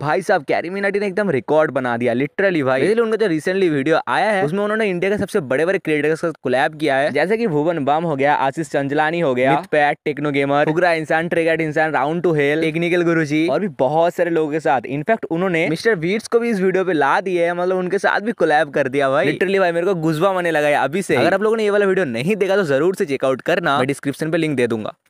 भाई साहब कैरी मिनाटी ने एकदम रिकॉर्ड बना दिया लिटरली भाई इसलिए उनका जो रिसेंटली वीडियो आया है उसमें उन्होंने इंडिया के सबसे बड़े बड़े क्रिएटर्स का कोलैब किया है जैसे कि भुवन बम हो गया आशीष चंजलानी हो गया पैट टेक्नो गेमर उग्रा इंसान ट्रेगेट इंसान राउंड टू हेल टेक्निकल गुरु जी और भी बहुत सारे लोगों के साथ इनफैक्ट उन्होंने मिस्टर वीट्स को भी इस वीडियो पे ला दिया है मतलब उनके साथ भी कोलैब कर दिया भाई लिटरली भाई मेरे को गुजबा मने लगा है अभी से अगर आप लोगों ने ये वाला वीडियो नहीं देखा तो जरूर से चेकआउट करना डिस्क्रिप्शन पे लिंक दे दूंगा